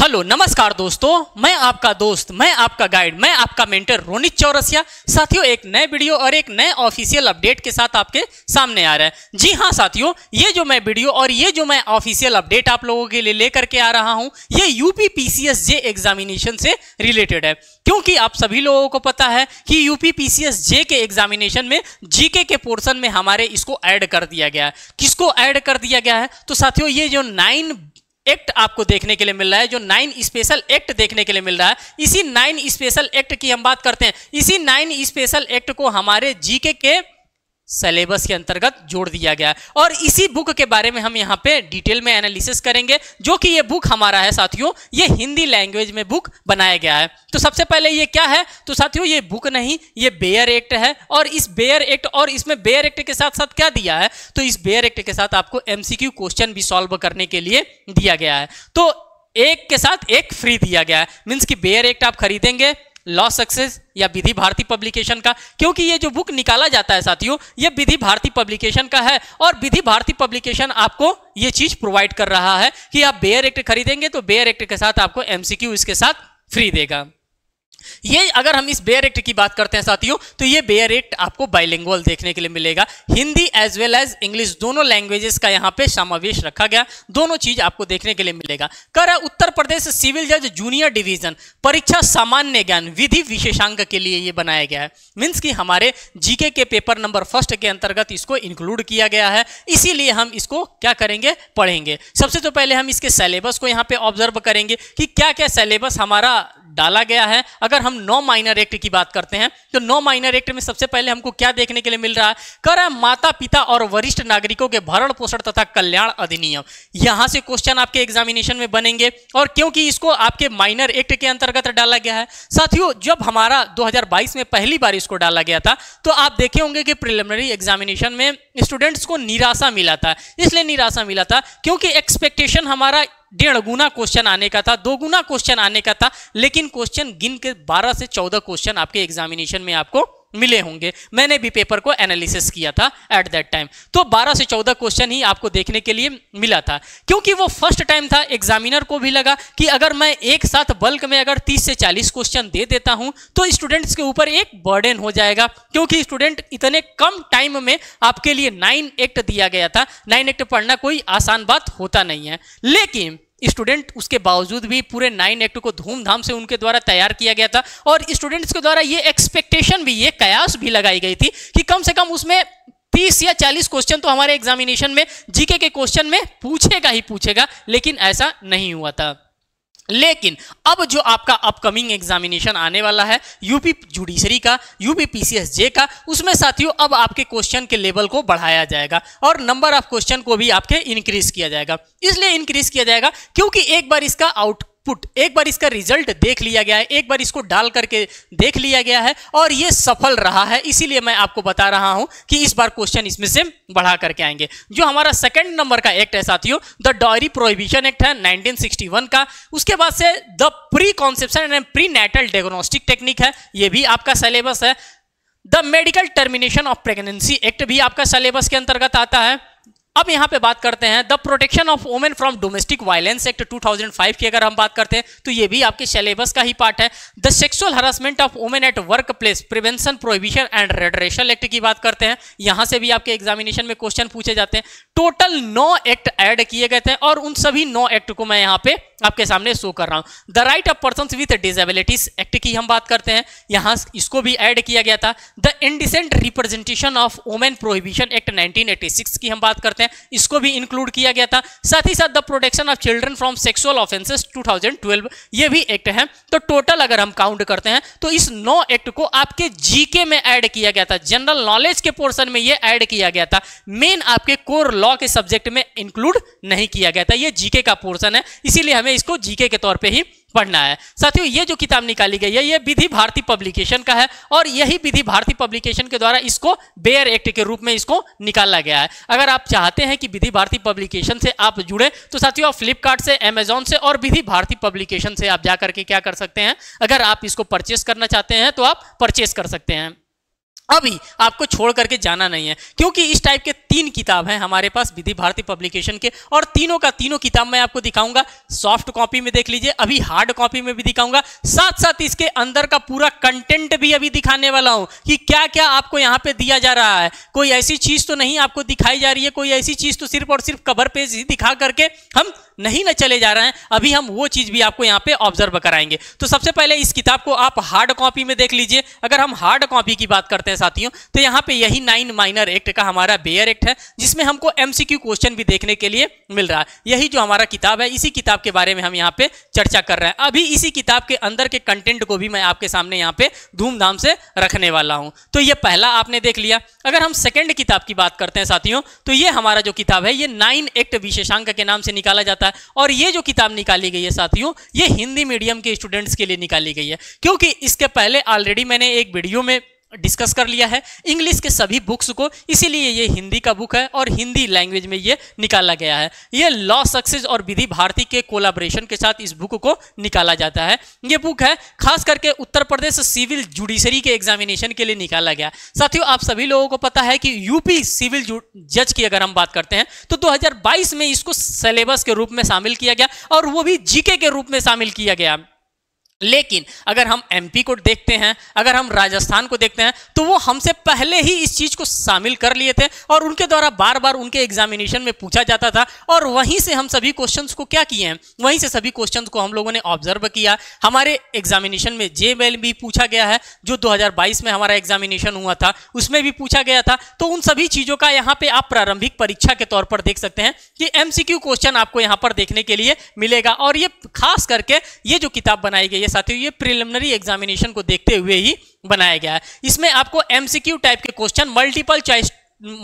hello नमस्कार दोस्तों मैं आपका दोस्त मैं आपका गाइड मैं आपका मेंटर रोनित चौरसिया साथियों एक नए वीडियो और एक नए ऑफिशियल अपडेट के साथ आपके सामने आ रहा है जी हां साथियों ये जो मैं वीडियो और ये जो मैं ऑफिशियल अपडेट आप लोगों के लिए लेकर के आ रहा हूँ ये यूपी पीसीएस जे एग्जामिनेशन से रिलेटेड है क्योंकि आप सभी लोगों को पता है कि यूपी पीसीएस जे के एग्जामिनेशन में जीके के पोर्सन में हमारे इसको ऐड कर दिया गया है किसको ऐड कर दिया गया है तो साथियों ये जो नाइन एक्ट आपको देखने के लिए मिल रहा है जो नाइन स्पेशल एक्ट देखने के लिए मिल रहा है इसी नाइन स्पेशल एक्ट की हम बात करते हैं इसी नाइन स्पेशल एक्ट को हमारे जीके के, के सिलेबस के अंतर्गत जोड़ दिया गया है और इसी बुक के बारे में हम यहाँ पे डिटेल में एनालिसिस करेंगे जो कि ये बुक हमारा है साथियों ये हिंदी लैंग्वेज में बुक बनाया गया है तो सबसे पहले ये क्या है तो साथियों ये बुक नहीं ये बेयर एक्ट है और इस बेयर एक्ट और इसमें बेयर एक्ट के साथ साथ क्या दिया है तो इस बेयर एक्ट के साथ आपको एम क्वेश्चन भी सॉल्व करने के लिए दिया गया है तो एक के साथ एक फ्री दिया गया है मीन्स कि बेयर एक्ट आप खरीदेंगे लॉ सक्सेस या विधि भारती पब्लिकेशन का क्योंकि ये जो बुक निकाला जाता है साथियों ये विधि भारती पब्लिकेशन का है और विधि भारती पब्लिकेशन आपको ये चीज प्रोवाइड कर रहा है कि आप बेयर एक्ट खरीदेंगे तो बेयर एक्ट के साथ आपको एमसीक्यू इसके साथ फ्री देगा ये अगर हम इस बेयर एक्ट की बात करते हैं साथियों तो ये बेयर एक्ट आपको बाइलिंगुअल देखने के लिए मिलेगा Hindi as well as English दोनों लैंग्वेजेस का यहाँ पे समावेश रखा गया दोनों चीज आपको देखने के लिए मिलेगा कर उत्तर प्रदेश सिविल जज जूनियर डिवीजन परीक्षा सामान्य ज्ञान विधि विशेषांक के लिए ये बनाया गया है मीन्स कि हमारे जीके के पेपर नंबर फर्स्ट के अंतर्गत इसको इंक्लूड किया गया है इसीलिए हम इसको क्या करेंगे पढ़ेंगे सबसे तो पहले हम इसके सिलेबस को यहाँ पे ऑब्जर्व करेंगे कि क्या क्या सिलेबस हमारा डाला गया है अगर हम नौ माइनर एक्ट की बात करते हैं तो नौ माइनर एक्ट में सबसे पहले हमको क्या देखने के लिए मिल रहा है कर माता पिता और वरिष्ठ नागरिकों के भरण पोषण तथा कल्याण अधिनियम यहां से क्वेश्चन आपके एग्जामिनेशन में बनेंगे और क्योंकि इसको आपके माइनर एक्ट के अंतर्गत डाला गया है साथियों जब हमारा दो में पहली बार इसको डाला गया था तो आप देखे होंगे कि प्रिलिमिनरी एग्जामिनेशन में स्टूडेंट्स को निराशा मिला था इसलिए निराशा मिला था क्योंकि एक्सपेक्टेशन हमारा डेढ़ गुना क्वेश्चन आने का था दो गुना क्वेश्चन आने का था लेकिन क्वेश्चन गिन के बारह से चौदह क्वेश्चन आपके एग्जामिनेशन में आपको मिले होंगे मैंने भी पेपर को एनालिसिस किया था एट दैट टाइम तो 12 से 14 क्वेश्चन ही आपको देखने के लिए मिला था क्योंकि वो फर्स्ट टाइम था एग्जामिनर को भी लगा कि अगर मैं एक साथ बल्क में अगर 30 से 40 क्वेश्चन दे देता हूं तो स्टूडेंट्स के ऊपर एक बर्डन हो जाएगा क्योंकि स्टूडेंट इतने कम टाइम में आपके लिए नाइन एक्ट दिया गया था नाइन एक्ट पढ़ना कोई आसान बात होता नहीं है लेकिन स्टूडेंट उसके बावजूद भी पूरे नाइन एक्ट को धूमधाम से उनके द्वारा तैयार किया गया था और स्टूडेंट्स के द्वारा ये एक्सपेक्टेशन भी ये कयास भी लगाई गई थी कि कम से कम उसमें तीस या चालीस क्वेश्चन तो हमारे एग्जामिनेशन में जीके के क्वेश्चन में पूछेगा ही पूछेगा लेकिन ऐसा नहीं हुआ था लेकिन अब जो आपका अपकमिंग एग्जामिनेशन आने वाला है यूपी जुडिशरी का यूपी पीसीएसजे का उसमें साथियों अब आपके क्वेश्चन के लेवल को बढ़ाया जाएगा और नंबर ऑफ क्वेश्चन को भी आपके इंक्रीज किया जाएगा इसलिए इंक्रीज किया जाएगा क्योंकि एक बार इसका आउट पुट एक बार इसका रिजल्ट देख लिया गया है एक बार इसको डाल करके देख लिया गया है और ये सफल रहा है इसीलिए मैं आपको बता रहा हूं कि इस बार क्वेश्चन इसमें से बढ़ा करके आएंगे जो हमारा सेकंड नंबर का एक्ट है साथियों द डॉयरी प्रोहिबिशन एक्ट है 1961 का उसके बाद से the pre conception and pre natal diagnostic technique है ये भी आपका सिलेबस है the medical termination of pregnancy act भी आपका सिलेबस के अंतर्गत आता है अब यहां पे बात करते हैं the protection of women from domestic violence act 2005 की अगर हम बात करते हैं तो ये भी आपके सिलेबस का ही पार्ट है the sexual harassment of women at work place prevention prohibition and redressal act की बात करते हैं यहां से भी आपके एग्जामिनेशन में क्वेश्चन पूछे जाते हैं टोटल नौ एक्ट एड किए गए थे और उन सभी नौ एक्ट को मैं यहाँ पे आपके सामने शो कर रहा हूं the right of person with disabilities act की हम बात करते हैं यहां इसको भी एड किया गया था the indecent representation of women prohibition act nineteen की हम बात करते हैं बात है इसको भी इंक्लूड किया गया था साथ ही साथ the protection of children from sexual offences 2012 ये भी एक्ट है तो टोटल अगर हम काउंट करते हैं तो इस नौ एक्ट को आपके जीके में ऐड किया गया था जनरल नॉलेज के पोर्सन में यह एड किया गया था मेन आपके कोर लॉ के सब्जेक्ट में इंक्लूड नहीं किया गया था यह जीके का पोर्सन है इसीलिए हमें इसको जीके के तौर पर ही पढ़ना है साथियों ये जो किताब निकाली गई है ये विधि भारती पब्लिकेशन का है और यही विधि भारती पब्लिकेशन के द्वारा इसको बेयर एक्ट के रूप में इसको निकाला गया है अगर आप चाहते हैं कि विधि भारती पब्लिकेशन से आप जुड़े तो साथियों आप फ्लिपकार्ट से अमेजोन से और विधि भारती पब्लिकेशन से आप जाकर के क्या कर सकते हैं अगर आप इसको परचेस करना चाहते हैं तो आप परचेस कर सकते हैं अभी आपको छोड़ करके जाना नहीं है क्योंकि इस टाइप के तीन किताब हैं हमारे पास विधि भारती पब्लिकेशन के और तीनों का तीनों किताब मैं आपको दिखाऊंगा सॉफ्ट कॉपी में देख लीजिए अभी हार्ड कॉपी में भी दिखाऊंगा साथ साथ इसके अंदर का पूरा कंटेंट भी अभी दिखाने वाला हूं कि क्या क्या आपको यहां पे दिया जा रहा है कोई ऐसी चीज तो नहीं आपको दिखाई जा रही है कोई ऐसी चीज तो सिर्फ और सिर्फ कवर पेज ही दिखा करके हम नहीं ना चले जा रहे हैं अभी हम वो चीज़ भी आपको यहाँ पे ऑब्जर्व कराएंगे तो सबसे पहले इस किताब को आप हार्ड कॉपी में देख लीजिए अगर हम हार्ड कॉपी की बात करते हैं साथियों तो यहाँ पे यही नाइन माइनर एक्ट का हमारा बेयर एक्ट है जिसमें हमको एमसीक्यू क्वेश्चन भी देखने के लिए मिल रहा है यही जो हमारा किताब है इसी किताब के बारे में हम यहाँ पे चर्चा कर रहे हैं अभी इसी किताब के अंदर के कंटेंट को भी मैं आपके सामने यहाँ पे धूमधाम से रखने वाला हूँ तो ये पहला आपने देख लिया अगर हम सेकेंड किताब की बात करते हैं साथियों तो ये हमारा जो किताब है ये नाइन एक्ट विशेषांक के नाम से निकाला जाता है है और ये जो किताब निकाली गई है साथियों ये हिंदी मीडियम के स्टूडेंट्स के लिए निकाली गई है क्योंकि इसके पहले ऑलरेडी मैंने एक वीडियो में डिस्कस कर लिया है इंग्लिश के सभी बुक्स को इसीलिए ये हिंदी का बुक है और हिंदी लैंग्वेज में ये निकाला गया है ये लॉ सक्सेस और विधि भारती के कोलाब्रेशन के साथ इस बुक को निकाला जाता है ये बुक है खास करके उत्तर प्रदेश सिविल जुडिशरी के एग्जामिनेशन के लिए निकाला गया साथियों आप सभी लोगों को पता है कि यूपी सिविल जज की अगर हम बात करते हैं तो दो में इसको सिलेबस के रूप में शामिल किया गया और वो भी जीके के रूप में शामिल किया गया लेकिन अगर हम एमपी को देखते हैं अगर हम राजस्थान को देखते हैं तो वो हमसे पहले ही इस चीज़ को शामिल कर लिए थे और उनके द्वारा बार बार उनके एग्जामिनेशन में पूछा जाता था और वहीं से हम सभी क्वेश्चंस को क्या किए हैं वहीं से सभी क्वेश्चंस को हम लोगों ने ऑब्जर्व किया हमारे एग्जामिनेशन में जे भी पूछा गया है जो दो में हमारा एग्जामिनेशन हुआ था उसमें भी पूछा गया था तो उन सभी चीज़ों का यहाँ पर आप प्रारंभिक परीक्षा के तौर पर देख सकते हैं कि एम क्वेश्चन आपको यहाँ पर देखने के लिए मिलेगा और ये खास करके ये जो किताब बनाई गई है साथियों ये प्रिलिमिनरी एग्जामिनेशन को देखते हुए ही बनाया गया है इसमें आपको एमसीक्यू टाइप के question multiple choice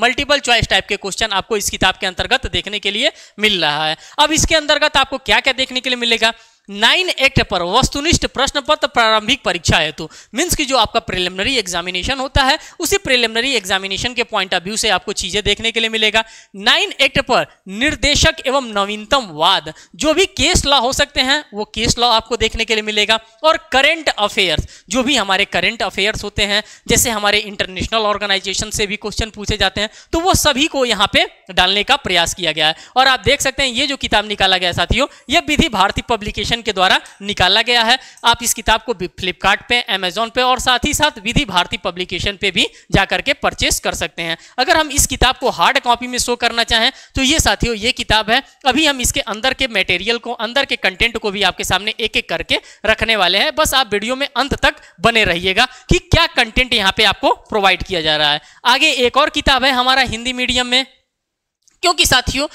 multiple choice type के क्वेश्चन आपको इस किताब के अंतर्गत देखने के लिए मिल रहा है अब इसके अंतर्गत आपको क्या क्या देखने के लिए मिलेगा नाइन एक्ट पर वस्तुनिष्ठ प्रश्न पत्र प्रारंभिक परीक्षा हेतु मीन्स की जो आपका प्रिलिमिनरी एग्जामिनेशन होता है उसी प्रिलिमिनरी एग्जामिनेशन के पॉइंट ऑफ व्यू से आपको चीजें देखने के लिए मिलेगा नाइन एक्ट पर निर्देशक एवं नवीनतम वाद जो भी केस लॉ हो सकते हैं वो केस लॉ आपको देखने के लिए मिलेगा और करेंट अफेयर्स जो भी हमारे करेंट अफेयर्स होते हैं जैसे हमारे इंटरनेशनल ऑर्गेनाइजेशन से भी क्वेश्चन पूछे जाते हैं तो वो सभी को यहाँ पे डालने का प्रयास किया गया है और आप देख सकते हैं ये जो किताब निकाला गया साथियों यह विधि भारती पब्लिकेशन फाउंडेशन के द्वारा निकाला गया है आप इस किताब को फ्लिपकार्ट पे अमेजोन पे और साथ ही साथ विधि भारती पब्लिकेशन पे भी जाकर के परचेस कर सकते हैं अगर हम इस किताब को हार्ड कॉपी में शो करना चाहें तो ये साथियों ये किताब है अभी हम इसके अंदर के मेटेरियल को अंदर के कंटेंट को भी आपके सामने एक एक करके रखने वाले हैं बस आप वीडियो में अंत तक बने रहिएगा कि क्या कंटेंट यहाँ पे आपको प्रोवाइड किया जा रहा है आगे एक और किताब है हमारा हिंदी मीडियम में क्योंकि साथियों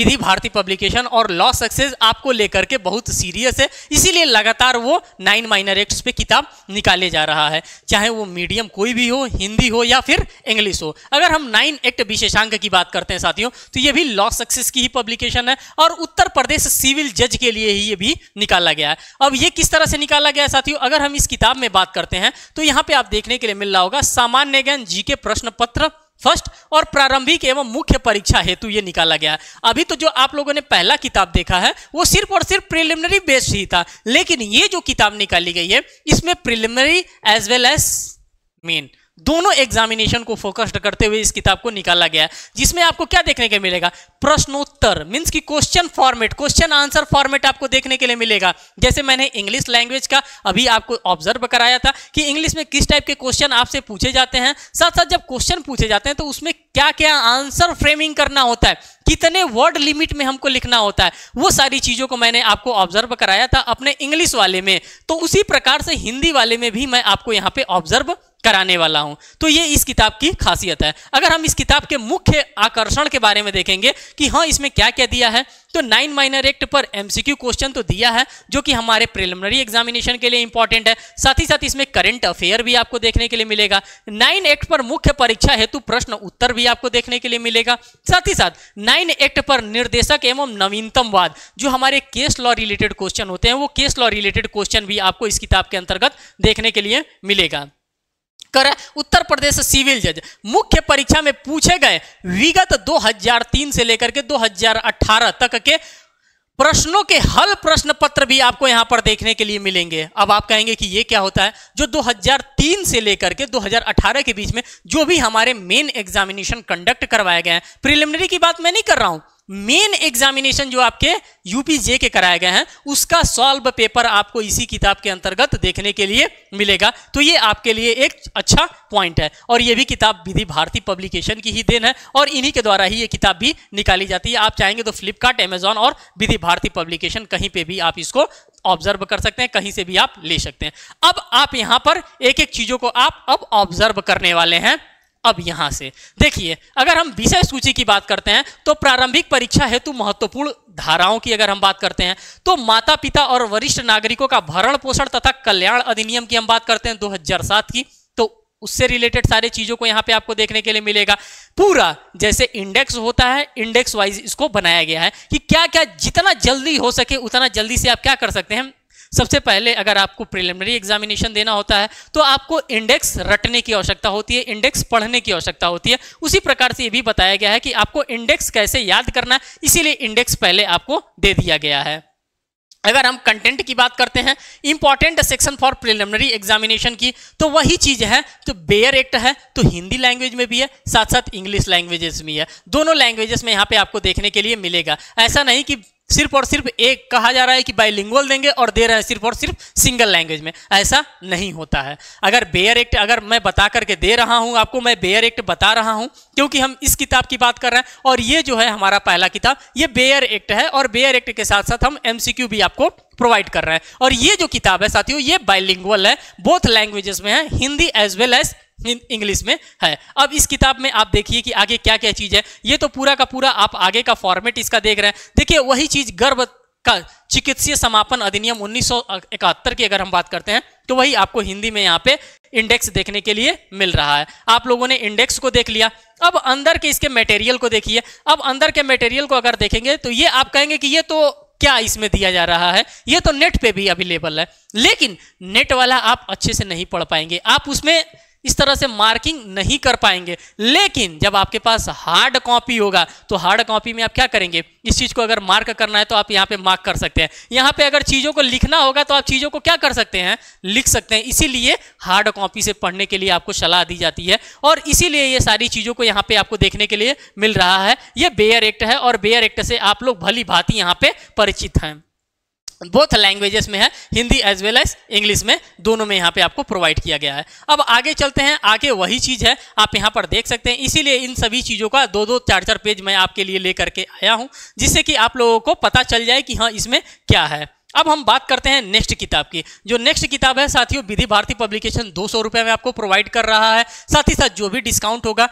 विधि भारती पब्लिकेशन और लॉ सक्सेस आपको लेकर के बहुत सीरियस है इसीलिए लगातार वो नाइन माइनर एक्ट्स पे किताब निकाले जा रहा है चाहे वो मीडियम कोई भी हो हिंदी हो या फिर इंग्लिश हो अगर हम नाइन एक्ट विशेषांक की बात करते हैं साथियों तो ये भी लॉ सक्सेस की ही पब्लिकेशन है और उत्तर प्रदेश सिविल जज के लिए ही ये भी निकाला गया है अब ये किस तरह से निकाला गया है साथियों अगर हम इस किताब में बात करते हैं तो यहाँ पे आप देखने के लिए मिल रहा होगा सामान्य ज्ञान जी प्रश्न पत्र फर्स्ट और प्रारंभिक एवं मुख्य परीक्षा हेतु ये निकाला गया अभी तो जो आप लोगों ने पहला किताब देखा है वो सिर्फ और सिर्फ प्रिलिमिनरी बेस्ड ही था लेकिन ये जो किताब निकाली गई है इसमें preliminary as well as main दोनों एग्जामिनेशन को फोकस्ड करते हुए इस किताब को निकाला गया है जिसमें आपको क्या देखने के मिलेगा प्रश्नोत्तर मीन्स की question format question answer format आपको देखने के लिए मिलेगा जैसे मैंने इंग्लिश लैंग्वेज का अभी आपको ऑब्जर्व कराया था कि इंग्लिश में किस टाइप के क्वेश्चन आपसे पूछे जाते हैं साथ साथ जब क्वेश्चन पूछे जाते हैं तो उसमें क्या क्या आंसर फ्रेमिंग करना होता है कितने वर्ड लिमिट में हमको लिखना होता है वो सारी चीज़ों को मैंने आपको ऑब्जर्व कराया था अपने इंग्लिश वाले में तो उसी प्रकार से हिंदी वाले में भी मैं आपको यहाँ पे ऑब्जर्व कराने वाला हूं तो ये इस किताब की खासियत है अगर हम इस किताब के मुख्य आकर्षण के बारे में देखेंगे कि हाँ इसमें क्या क्या दिया है तो नाइन माइनर एक्ट पर एमसीक्यू क्वेश्चन तो दिया है जो कि हमारे प्रिलिमिनरी एग्जामिनेशन के लिए इंपॉर्टेंट है साथ ही साथ इसमें करंट अफेयर भी आपको देखने के लिए मिलेगा नाइन एक्ट पर मुख्य परीक्षा हेतु प्रश्न उत्तर भी आपको देखने के लिए मिलेगा साथ ही साथ नाइन एक्ट पर निर्देशक एवं नवीनतम वाद जो हमारे केस लॉ रिलेटेड क्वेश्चन होते हैं वो केस लॉ रिलेटेड क्वेश्चन भी आपको इस किताब के अंतर्गत देखने के लिए मिलेगा कर उत्तर प्रदेश सिविल जज मुख्य परीक्षा में पूछे गए विगत 2003 से लेकर के 2018 तक के प्रश्नों के हल प्रश्न पत्र भी आपको यहां पर देखने के लिए मिलेंगे अब आप कहेंगे कि ये क्या होता है जो 2003 से लेकर के 2018 के बीच में जो भी हमारे मेन एग्जामिनेशन कंडक्ट करवाए गए हैं प्रिलिमिनरी की बात मैं नहीं कर रहा हूं मेन एग्जामिनेशन जो आपके यूपीजे के कराए गए हैं उसका सॉल्व पेपर आपको इसी किताब के अंतर्गत देखने के लिए मिलेगा तो ये आपके लिए एक अच्छा पॉइंट है और ये भी किताब विधि भारती पब्लिकेशन की ही देन है और इन्हीं के द्वारा ही ये किताब भी निकाली जाती है आप चाहेंगे तो फ्लिपकार्ट एमेजॉन और विधि भारती पब्लिकेशन कहीं पर भी आप इसको ऑब्जर्व कर सकते हैं कहीं से भी आप ले सकते हैं अब आप यहां पर एक एक चीजों को आप अब ऑब्जर्व करने वाले हैं अब यहां से देखिए अगर हम विषय सूची की बात करते हैं तो प्रारंभिक परीक्षा हेतु महत्वपूर्ण धाराओं की अगर हम बात करते हैं तो माता पिता और वरिष्ठ नागरिकों का भरण पोषण तथा कल्याण अधिनियम की हम बात करते हैं 2007 की तो उससे रिलेटेड सारे चीजों को यहां पे आपको देखने के लिए मिलेगा पूरा जैसे इंडेक्स होता है इंडेक्स वाइज इसको बनाया गया है कि क्या क्या जितना जल्दी हो सके उतना जल्दी से आप क्या कर सकते हैं सबसे पहले अगर आपको प्रिलिमिनरी एग्जामिनेशन देना होता है तो आपको इंडेक्स रटने की आवश्यकता होती है इंडेक्स पढ़ने की आवश्यकता होती है उसी प्रकार से ये भी बताया गया है कि आपको इंडेक्स कैसे याद करना है इसीलिए इंडेक्स पहले आपको दे दिया गया है अगर हम कंटेंट की बात करते हैं important section for preliminary examination की तो वही चीज़ है तो बेयर एक्ट है तो हिंदी लैंग्वेज में भी है साथ साथ इंग्लिश लैंग्वेजेस में है दोनों लैंग्वेजेस में यहाँ पे आपको देखने के लिए मिलेगा ऐसा नहीं कि सिर्फ और सिर्फ एक कहा जा रहा है कि बाइलिंगुअल देंगे और दे रहे हैं सिर्फ और सिर्फ सिंगल लैंग्वेज में ऐसा नहीं होता है अगर बेयर एक्ट अगर मैं बता करके दे रहा हूं आपको मैं बेयर एक्ट बता रहा हूं क्योंकि हम इस किताब की बात कर रहे हैं और ये जो है हमारा पहला किताब ये बेयर एक्ट है और बेयर एक्ट के साथ साथ हम एम भी आपको प्रोवाइड कर रहे हैं और ये जो किताब है साथियों ये बाइलिंगुअल है बोथ लैंग्वेजेस में है Hindi as well as English में है अब इस किताब में आप देखिए कि आगे क्या क्या चीज़ है ये तो पूरा का पूरा आप आगे का फॉर्मेट इसका देख रहे हैं देखिए वही चीज़ गर्भ का चिकित्सीय समापन अधिनियम 1971 की अगर हम बात करते हैं तो वही आपको हिंदी में यहाँ पे इंडेक्स देखने के लिए मिल रहा है आप लोगों ने इंडेक्स को देख लिया अब अंदर के इसके मटेरियल को देखिए अब अंदर के मटेरियल को अगर देखेंगे तो ये आप कहेंगे कि ये तो क्या इसमें दिया जा रहा है ये तो नेट पे भी अवेलेबल है लेकिन नेट वाला आप अच्छे से नहीं पढ़ पाएंगे आप उसमें इस तरह से मार्किंग नहीं कर पाएंगे लेकिन जब आपके पास हार्ड कॉपी होगा तो हार्ड कॉपी में आप क्या करेंगे इस चीज़ को अगर मार्क करना है तो आप यहाँ पे मार्क कर सकते हैं यहाँ पे अगर चीज़ों को लिखना होगा तो आप चीज़ों को क्या कर सकते हैं लिख सकते हैं इसीलिए हार्ड कॉपी से पढ़ने के लिए आपको सलाह दी जाती है और इसीलिए ये सारी चीज़ों को यहाँ पे आपको देखने के लिए मिल रहा है ये बेयर एक्ट है और बेयर एक्ट से आप लोग भली भांति यहाँ पे परिचित हैं बोथ लैंग्वेजेस में है Hindi as well as English में दोनों में यहाँ पे आपको प्रोवाइड किया गया है अब आगे चलते हैं आगे वही चीज़ है आप यहाँ पर देख सकते हैं इसीलिए इन सभी चीज़ों का दो दो चार चार पेज मैं आपके लिए लेकर के आया हूँ जिससे कि आप लोगों को पता चल जाए कि हाँ इसमें क्या है अब हम बात करते हैं नेक्स्ट किताब की जो नेक्स्ट किताब है साथियों विधि भारती पब्लिकेशन दो सौ में आपको प्रोवाइड कर रहा है साथ ही साथ जो भी डिस्काउंट होगा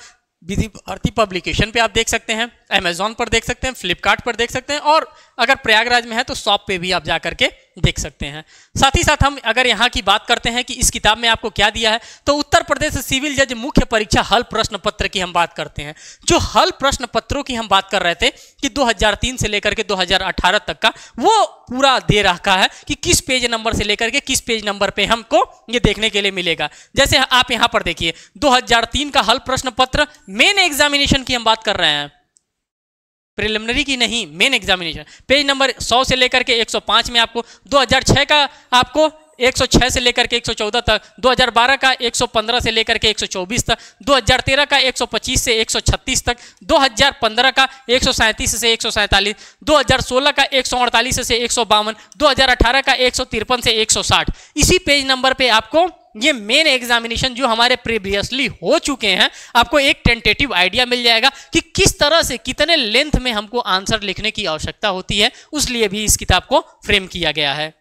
विधि भारती पब्लिकेशन पे आप देख सकते हैं अमेजोन पर देख सकते हैं फ्लिपकार्ट पर देख सकते हैं और अगर प्रयागराज में है तो शॉप पे भी आप जा करके देख सकते हैं साथ ही साथ हम अगर यहाँ की बात करते हैं कि इस किताब में आपको क्या दिया है तो उत्तर प्रदेश सिविल जज मुख्य परीक्षा हल प्रश्न पत्र की हम बात करते हैं जो हल प्रश्न पत्रों की हम बात कर रहे थे कि 2003 से लेकर के 2018 तक का वो पूरा दे रखा है कि किस पेज नंबर से लेकर के किस पेज नंबर पर हमको ये देखने के लिए मिलेगा जैसे आप यहाँ पर देखिए दो का हल प्रश्न पत्र मेन एग्जामिनेशन की हम बात कर रहे हैं प्रिलिमिनरी की नहीं मेन एग्जामिनेशन पेज नंबर 100 से लेकर के 105 में आपको 2006 का आपको 106 से लेकर के 114 तक 2012 का 115 से लेकर के 124 तक 2013 का 125 से 136 तक 2015 का एक से एक सौ 2016 का एक से एक 2018 का एक से 160 इसी पेज नंबर पे आपको ये मेन एग्जामिनेशन जो हमारे प्रीवियसली हो चुके हैं आपको एक टेंटेटिव आइडिया मिल जाएगा कि किस तरह से कितने लेंथ में हमको आंसर लिखने की आवश्यकता होती है उस लिए भी इस किताब को फ्रेम किया गया है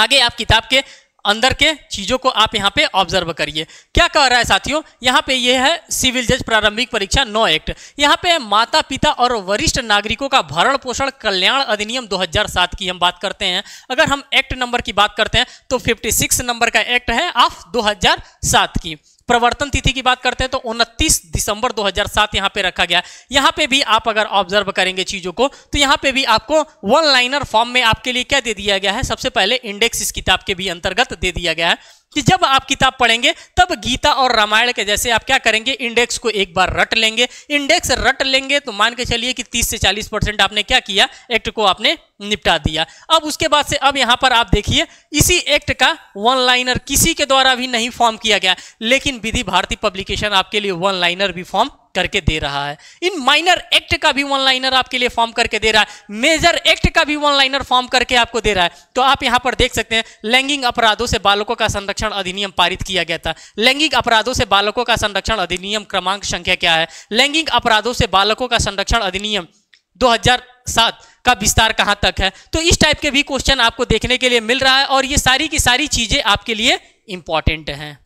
आगे आप किताब के अंदर के चीज़ों को आप यहाँ पे ऑब्जर्व करिए क्या कह रहा है साथियों यहाँ पे ये है सिविल जज प्रारंभिक परीक्षा नौ एक्ट यहाँ पे माता पिता और वरिष्ठ नागरिकों का भरण पोषण कल्याण अधिनियम 2007 की हम बात करते हैं अगर हम एक्ट नंबर की बात करते हैं तो 56 नंबर का एक्ट है ऑफ 2007 की प्रवर्तन तिथि की बात करते हैं तो 29 दिसंबर 2007 यहां पे रखा गया यहां पे भी आप अगर ऑब्जर्व करेंगे चीजों को तो यहां पे भी आपको वन लाइनर फॉर्म में आपके लिए क्या दे दिया गया है सबसे पहले इंडेक्स इस किताब के भी अंतर्गत दे दिया गया है कि जब आप किताब पढ़ेंगे तब गीता और रामायण के जैसे आप क्या करेंगे इंडेक्स को एक बार रट लेंगे इंडेक्स रट लेंगे तो मान के चलिए कि 30 से 40 परसेंट आपने क्या किया एक्ट को आपने निपटा दिया अब उसके बाद से अब यहां पर आप देखिए इसी एक्ट का वन लाइनर किसी के द्वारा भी नहीं फॉर्म किया गया लेकिन विधि भारती पब्लिकेशन आपके लिए वन लाइनर भी फॉर्म करके दे रहा है इन माइनर एक्ट का भी वन लाइनर आपके लिए फॉर्म करके दे रहा है मेजर एक्ट का भी वन लाइनर फॉर्म करके आपको दे रहा है तो आप यहां पर देख सकते हैं लैंगिक अपराधों से बालकों का संरक्षण अधिनियम पारित किया गया था लैंगिक अपराधों से बालकों का संरक्षण अधिनियम क्रमांक संख्या क्या है लैंगिक अपराधों से बालकों का संरक्षण अधिनियम दो का विस्तार कहां तक है तो इस टाइप के भी क्वेश्चन आपको देखने के लिए मिल रहा है और ये सारी की सारी चीजें आपके लिए इंपॉर्टेंट हैं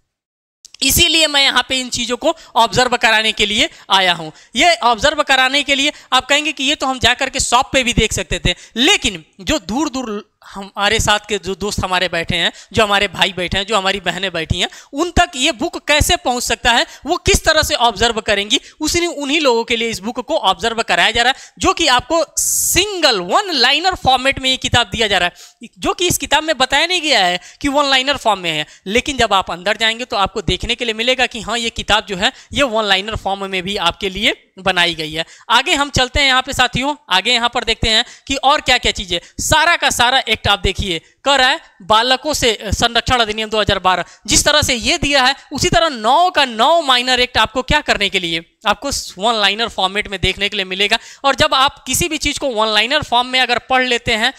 इसीलिए मैं यहाँ पे इन चीज़ों को ऑब्जर्व कराने के लिए आया हूँ ये ऑब्जर्व कराने के लिए आप कहेंगे कि ये तो हम जा करके शॉप पे भी देख सकते थे लेकिन जो दूर दूर हमारे साथ के जो दोस्त हमारे बैठे हैं जो हमारे भाई बैठे हैं जो हमारी बहनें बैठी हैं उन तक ये बुक कैसे पहुंच सकता है वो किस तरह से ऑब्जर्व करेंगी उसी उन्हीं लोगों के लिए इस बुक को ऑब्जर्व कराया जा रहा है जो कि आपको सिंगल वन लाइनर फॉर्मेट में ये किताब दिया जा रहा है जो कि इस किताब में बताया नहीं गया है कि वन लाइनर फॉर्म में है लेकिन जब आप अंदर जाएंगे तो आपको देखने के लिए मिलेगा कि हाँ ये किताब जो है ये वन लाइनर फॉर्म में भी आपके लिए बनाई गई है आगे हम चलते हैं यहाँ पे साथियों आगे यहाँ पर देखते हैं कि और क्या क्या चीज़ें सारा का सारा एक्ट आप देखिए कर है बालकों से संरक्षण अधिनियम 2012 जिस तरह से ये दिया है उसी तरह नौ का नौ माइनर एक्ट आपको क्या करने के लिए आपको वन लाइनर फॉर्मेट में देखने के लिए मिलेगा और जब आप किसी भी चीज को वन लाइनर फॉर्म में अगर पढ़ लेते हैं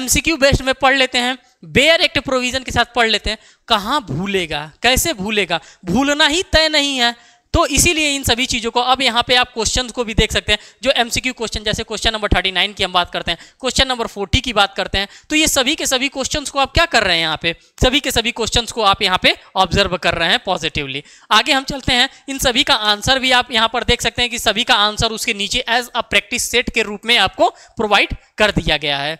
एमसीक्यू बेस्ड में पढ़ लेते हैं बेयर एक्ट प्रोविजन के साथ पढ़ लेते हैं कहाँ भूलेगा कैसे भूलेगा भूलना ही तय नहीं है तो इसीलिए इन सभी चीज़ों को अब यहाँ पे आप क्वेश्चन को भी देख सकते हैं जो एमसीक्यू क्वेश्चन जैसे क्वेश्चन नंबर थर्टी नाइन की हम बात करते हैं क्वेश्चन नंबर फोर्टी की बात करते हैं तो ये सभी के सभी क्वेश्चन को आप क्या कर रहे हैं यहाँ पे सभी के सभी क्वेश्चन को आप यहाँ पे ऑब्जर्व कर रहे हैं पॉजिटिवली आगे हम चलते हैं इन सभी का आंसर भी आप यहाँ पर देख सकते हैं कि सभी का आंसर उसके नीचे एज अ प्रैक्टिस सेट के रूप में आपको प्रोवाइड कर दिया गया है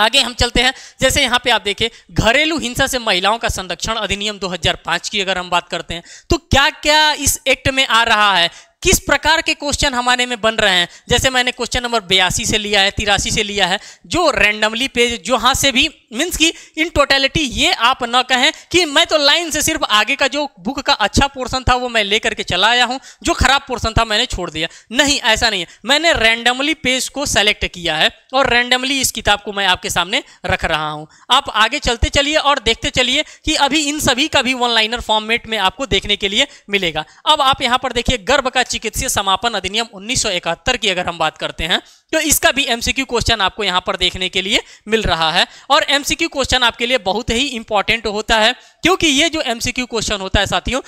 आगे हम चलते हैं जैसे यहाँ पे आप देखें घरेलू हिंसा से महिलाओं का संरक्षण अधिनियम 2005 की अगर हम बात करते हैं तो क्या क्या इस एक्ट में आ रहा है किस प्रकार के क्वेश्चन हमारे में बन रहे हैं जैसे मैंने क्वेश्चन नंबर बयासी से लिया है तिरासी से लिया है जो रैंडमली पेज जो हाँ से भी मीन्स की इन टोटेलिटी ये आप ना कहें कि मैं तो लाइन से सिर्फ आगे का जो बुक का अच्छा पोर्सन था वो मैं लेकर के चला आया हूँ जो खराब पोर्सन था मैंने छोड़ दिया नहीं ऐसा नहीं है मैंने रैंडमली पेज को सेलेक्ट किया है और रैंडमली इस किताब को मैं आपके सामने रख रहा हूँ आप आगे चलते चलिए और देखते चलिए कि अभी इन सभी का भी वन लाइनर फॉर्मेट में आपको देखने के लिए मिलेगा अब आप यहाँ पर देखिए गर्भ का चिकित्सीय समापन अधिनियम 1971 की अगर हम बात करते हैं तो इसका भी एमसीक्यू क्वेश्चन आपको यहां पर देखने के लिए मिल रहा है और एमसीक्यू क्वेश्चन आपके लिए बहुत ही इंपॉर्टेंट होता है क्योंकि ये जो एमसीक्यू क्वेश्चन होता है साथियों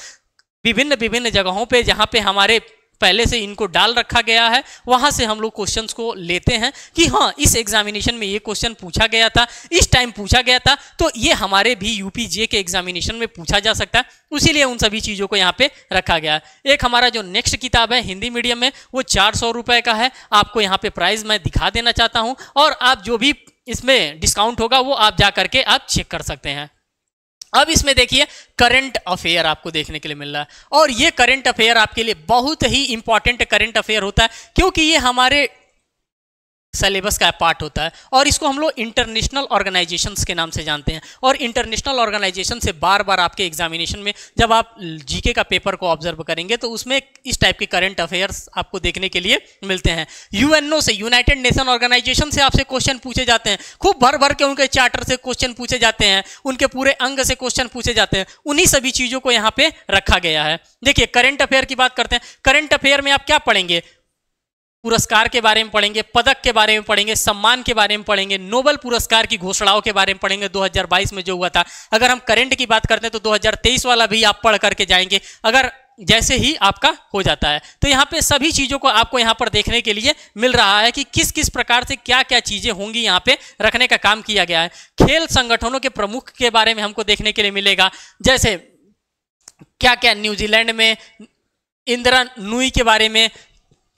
विभिन्न विभिन्न जगहों पे जहां पे हमारे पहले से इनको डाल रखा गया है वहां से हम लोग क्वेश्चन को लेते हैं कि हाँ इस एग्जामिनेशन में ये क्वेश्चन पूछा गया था इस टाइम पूछा गया था तो ये हमारे भी यूपीजे के एग्जामिनेशन में पूछा जा सकता है उसीलिए उन सभी चीज़ों को यहाँ पे रखा गया है एक हमारा जो नेक्स्ट किताब है हिंदी मीडियम में वो चार सौ रुपये का है आपको यहाँ पे प्राइस मैं दिखा देना चाहता हूँ और आप जो भी इसमें डिस्काउंट होगा वो आप जा करके आप चेक कर सकते हैं अब इसमें देखिए करंट अफेयर आपको देखने के लिए मिल रहा है और ये करंट अफेयर आपके लिए बहुत ही इंपॉर्टेंट करंट अफेयर होता है क्योंकि ये हमारे सिलेबस का पार्ट होता है और इसको हम लोग इंटरनेशनल ऑर्गेनाइजेशंस के नाम से जानते हैं और इंटरनेशनल ऑर्गेनाइजेशन से बार बार आपके एग्जामिनेशन में जब आप जीके का पेपर को ऑब्जर्व करेंगे तो उसमें इस टाइप के करंट अफेयर्स आपको देखने के लिए मिलते हैं यूएनओ से यूनाइटेड नेशन ऑर्गेनाइजेशन से आपसे क्वेश्चन पूछे जाते हैं खूब भर भर के उनके चार्टर से क्वेश्चन पूछे जाते हैं उनके पूरे अंग से क्वेश्चन पूछे जाते हैं उन्हीं सभी चीज़ों को यहाँ पे रखा गया है देखिए करंट अफेयर की बात करते हैं करंट अफेयर में आप क्या पढ़ेंगे पुरस्कार के बारे में पढ़ेंगे पदक के बारे में पढ़ेंगे सम्मान के बारे में पढ़ेंगे नोबल पुरस्कार की घोषणाओं के बारे में पढ़ेंगे 2022 में जो हुआ था अगर हम करंट की बात करते हैं तो 2023 वाला भी आप पढ़ करके जाएंगे अगर जैसे ही आपका हो जाता है तो यहाँ पे सभी चीज़ों को आपको यहाँ पर देखने के लिए मिल रहा है कि किस किस प्रकार से क्या क्या चीज़ें होंगी यहाँ पे रखने का काम किया गया है खेल संगठनों के प्रमुख के बारे में हमको देखने के लिए मिलेगा जैसे क्या क्या न्यूजीलैंड में इंदिरा नुई के बारे में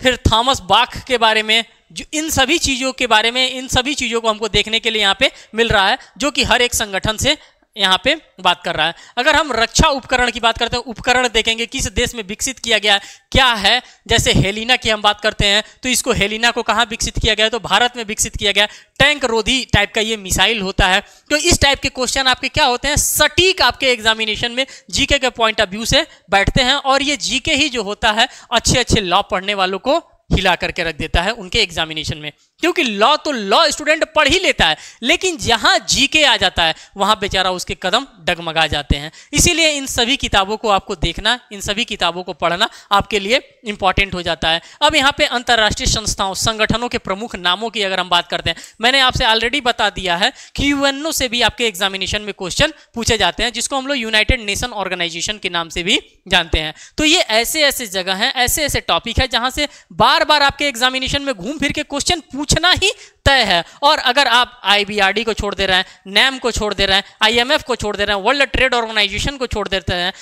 फिर थॉमस बाख के बारे में जो इन सभी चीज़ों के बारे में इन सभी चीज़ों को हमको देखने के लिए यहाँ पे मिल रहा है जो कि हर एक संगठन से यहाँ पे बात कर रहा है अगर हम रक्षा उपकरण की बात करते हैं उपकरण देखेंगे किस देश में विकसित किया गया है क्या है जैसे हेलिना की हम बात करते हैं तो इसको हेलिना को कहाँ विकसित किया गया है तो भारत में विकसित किया गया टैंक रोधी टाइप का ये मिसाइल होता है तो इस टाइप के क्वेश्चन आपके क्या होते हैं सटीक आपके एग्जामिनेशन में जीके के पॉइंट ऑफ व्यू से बैठते हैं और ये जीके ही जो होता है अच्छे अच्छे लॉ पढ़ने वालों को हिला करके रख देता है उनके एग्जामिनेशन में क्योंकि लॉ तो लॉ स्टूडेंट पढ़ ही लेता है लेकिन जहां जीके आ जाता है वहां बेचारा उसके कदम डगमगा जाते हैं इसीलिए इन सभी किताबों को आपको देखना इन सभी किताबों को पढ़ना आपके लिए इंपॉर्टेंट हो जाता है अब यहाँ पे अंतर्राष्ट्रीय संस्थाओं संगठनों के प्रमुख नामों की अगर हम बात करते हैं मैंने आपसे ऑलरेडी बता दिया है कि यूएनओ से भी आपके एग्जामिनेशन में क्वेश्चन पूछे जाते हैं जिसको हम लोग यूनाइटेड नेशन ऑर्गेनाइजेशन के नाम से भी जानते हैं तो ये ऐसे ऐसे जगह हैं ऐसे ऐसे टॉपिक है जहां से बार बार आपके एग्जामिनेशन में घूम फिर के क्वेश्चन पूछ पूछना ही तय है और अगर आप आईबीआरडी को छोड़ दे रहे हैं नैम को छोड़ दे रहे हैं आईएमएफ को छोड़ दे रहे हैं वर्ल्ड ट्रेड ऑर्गेनाइजेशन को छोड़ देते हैं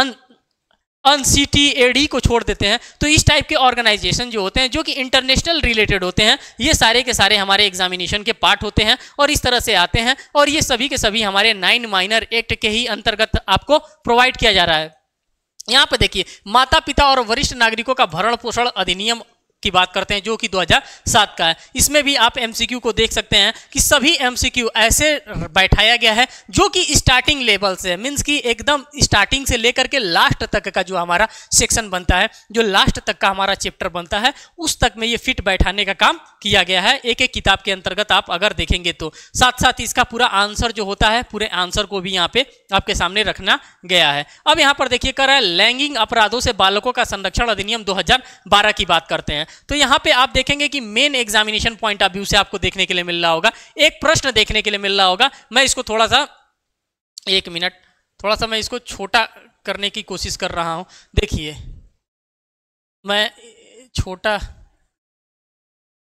अन अन सी को छोड़ देते हैं तो इस टाइप के ऑर्गेनाइजेशन जो होते हैं जो कि इंटरनेशनल रिलेटेड होते हैं ये सारे के सारे हमारे एग्जामिनेशन के पार्ट होते हैं और इस तरह से आते हैं और ये सभी के सभी हमारे नाइन माइनर एक्ट के ही अंतर्गत आपको प्रोवाइड किया जा रहा है यहाँ पर देखिए माता पिता और वरिष्ठ नागरिकों का भरण पोषण अधिनियम की बात करते हैं जो कि 2007 का है इसमें भी आप एमसीक्यू को देख सकते हैं कि सभी एमसीक्यू ऐसे बैठाया गया है जो कि स्टार्टिंग लेवल से मीन्स कि एकदम स्टार्टिंग से लेकर के लास्ट तक का जो हमारा सेक्शन बनता है जो लास्ट तक का हमारा चैप्टर बनता है उस तक में ये फिट बैठाने का काम किया गया है एक एक किताब के अंतर्गत आप अगर देखेंगे तो साथ साथ इसका पूरा आंसर जो होता है पूरे आंसर को भी यहाँ पे आपके सामने रखना गया है अब यहाँ पर देखिए कर रहा है लैंगिंग अपराधों से बालकों का संरक्षण अधिनियम दो की बात करते हैं तो यहां पे आप देखेंगे कि main examination point of view से आपको देखने के लिए मिल रहा होगा एक प्रश्न देखने के लिए मिल रहा होगा मैं इसको थोड़ा सा एक मिनट थोड़ा सा मैं इसको छोटा करने की कोशिश कर रहा हूं देखिए मैं छोटा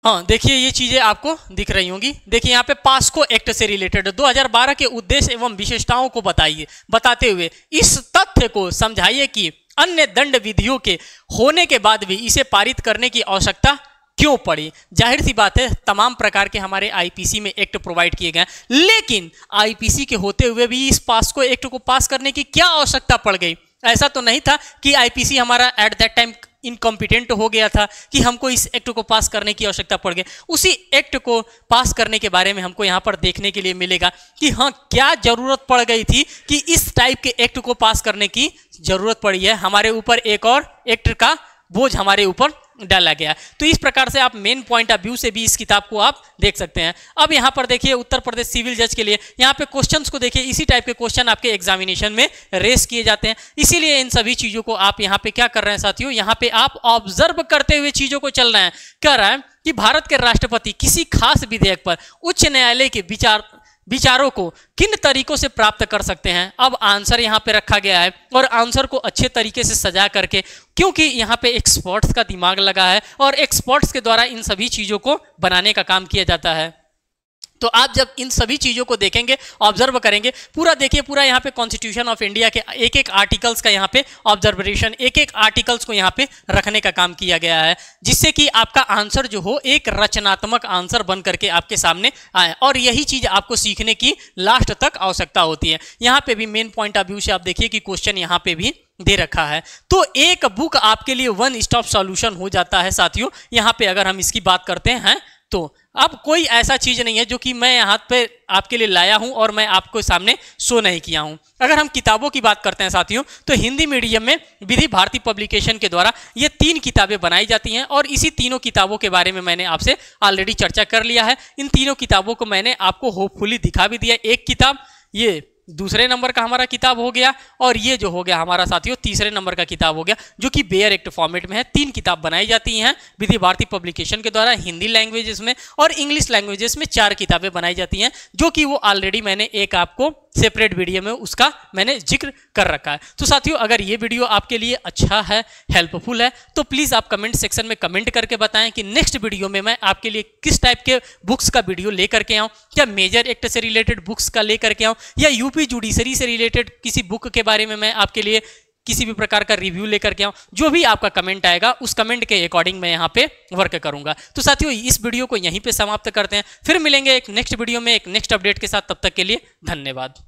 हाँ देखिए ये चीज़ें आपको दिख रही होंगी देखिए यहाँ पे पास्को एक्ट से रिलेटेड 2012 के उद्देश्य एवं विशेषताओं को बताइए बताते हुए इस तथ्य को समझाइए कि अन्य दंड विधियों के होने के बाद भी इसे पारित करने की आवश्यकता क्यों पड़ी जाहिर सी बात है तमाम प्रकार के हमारे आईपीसी में एक्ट प्रोवाइड किए गए लेकिन आईपीसी के होते हुए भी इस पास को एक्ट को पास करने की क्या आवश्यकता पड़ गई ऐसा तो नहीं था कि आईपीसी हमारा एट दैट टाइम इनकॉम्पिटेंट हो गया था कि हमको इस एक्ट को पास करने की आवश्यकता पड़ गई उसी एक्ट को पास करने के बारे में हमको यहाँ पर देखने के लिए मिलेगा कि हाँ क्या जरूरत पड़ गई थी कि इस टाइप के एक्ट को पास करने की जरूरत पड़ी है हमारे ऊपर एक और एक्ट का बोझ हमारे ऊपर डाला गया तो इस प्रकार से आप मेन पॉइंट ऑफ व्यू से भी इस किताब को आप देख सकते हैं अब यहां पर देखिए उत्तर प्रदेश सिविल जज के लिए यहाँ पे क्वेश्चंस को देखिए इसी टाइप के क्वेश्चन आपके एग्जामिनेशन में रेस किए जाते हैं इसीलिए इन सभी चीज़ों को आप यहां पे क्या कर रहे हैं साथियों यहां पे आप ऑब्जर्व करते हुए चीज़ों को चल रहे हैं कह रहे हैं कि भारत के राष्ट्रपति किसी खास विधेयक पर उच्च न्यायालय के विचार विचारों को किन तरीकों से प्राप्त कर सकते हैं अब आंसर यहाँ पे रखा गया है और आंसर को अच्छे तरीके से सजा करके क्योंकि यहाँ पे एक्सपर्ट्स का दिमाग लगा है और एक्सपर्ट्स के द्वारा इन सभी चीज़ों को बनाने का काम किया जाता है तो आप जब इन सभी चीज़ों को देखेंगे ऑब्जर्व करेंगे पूरा देखिए पूरा यहाँ पे कॉन्स्टिट्यूशन ऑफ इंडिया के एक एक आर्टिकल्स का यहाँ पे ऑब्जर्वेशन एक एक आर्टिकल्स को यहाँ पे रखने का काम किया गया है जिससे कि आपका आंसर जो हो एक रचनात्मक आंसर बन करके आपके सामने आए और यही चीज़ आपको सीखने की लास्ट तक आवश्यकता होती है यहाँ पे भी मेन पॉइंट ऑफ व्यू से आप देखिए कि क्वेश्चन यहाँ पे भी दे रखा है तो एक बुक आपके लिए वन स्टॉप सॉल्यूशन हो जाता है साथियों यहाँ पे अगर हम इसकी बात करते हैं तो अब कोई ऐसा चीज़ नहीं है जो कि मैं यहाँ पे आपके लिए लाया हूँ और मैं आपको सामने शो नहीं किया हूँ अगर हम किताबों की बात करते हैं साथियों तो हिंदी मीडियम में विधि भारती पब्लिकेशन के द्वारा ये तीन किताबें बनाई जाती हैं और इसी तीनों किताबों के बारे में मैंने आपसे ऑलरेडी चर्चा कर लिया है इन तीनों किताबों को मैंने आपको होपफुली दिखा भी दिया एक किताब ये दूसरे नंबर का हमारा किताब हो गया और ये जो हो गया हमारा साथियों तीसरे नंबर का किताब हो गया जो कि बेयर एक्ट फॉर्मेट में है तीन किताब बनाई जाती हैं विधि भारती पब्लिकेशन के द्वारा हिंदी लैंग्वेजेस में और इंग्लिश लैंग्वेजेस में चार किताबें बनाई जाती हैं जो कि वो ऑलरेडी मैंने एक आपको सेपरेट वीडियो में उसका मैंने जिक्र कर रखा है तो साथियों अगर ये वीडियो आपके लिए अच्छा है हेल्पफुल है तो प्लीज़ आप कमेंट सेक्शन में कमेंट करके बताएं कि नेक्स्ट वीडियो में मैं आपके लिए किस टाइप के बुक्स का वीडियो लेकर के आऊँ या मेजर एक्ट से रिलेटेड बुक्स का लेकर के आऊँ या यूपी भी जुडिशरी से रिलेटेड किसी बुक के बारे में मैं आपके लिए किसी भी प्रकार का रिव्यू लेकर के आऊँ जो भी आपका कमेंट आएगा उस कमेंट के अकॉर्डिंग मैं यहाँ पे वर्क करूंगा तो साथियों इस वीडियो को यहीं पे समाप्त करते हैं फिर मिलेंगे एक नेक्स्ट वीडियो में एक नेक्स्ट अपडेट के साथ तब तक के लिए धन्यवाद